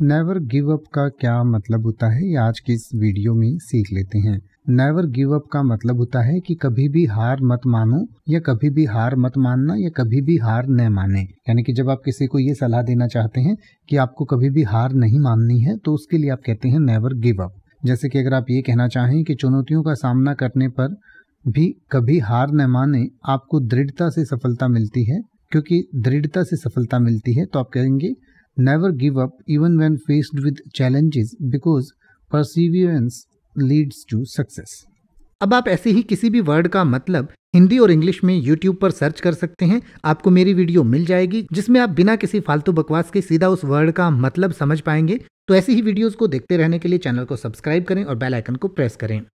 Never give up का क्या मतलब होता है ये आज की इस वीडियो में सीख लेते हैं नेवर गिव अप का मतलब होता है कि कभी भी हार मत मानो या कभी भी हार मत मानना या कभी भी हार न माने यानी कि जब आप किसी को ये सलाह देना चाहते हैं कि आपको कभी भी हार नहीं माननी है तो उसके लिए आप कहते हैं नेवर गिव अप जैसे कि अगर आप ये कहना चाहें कि चुनौतियों का सामना करने पर भी कभी हार न माने आपको दृढ़ता से सफलता मिलती है क्योंकि दृढ़ता से सफलता मिलती है तो आप कहेंगे Never give up even when faced with challenges because perseverance leads to success. अब आप ऐसे ही किसी भी वर्ड का मतलब हिंदी और इंग्लिश में YouTube पर सर्च कर सकते हैं आपको मेरी वीडियो मिल जाएगी जिसमें आप बिना किसी फालतू बकवास के सीधा उस वर्ड का मतलब समझ पाएंगे तो ऐसी ही वीडियोस को देखते रहने के लिए चैनल को सब्सक्राइब करें और बेल आइकन को प्रेस करें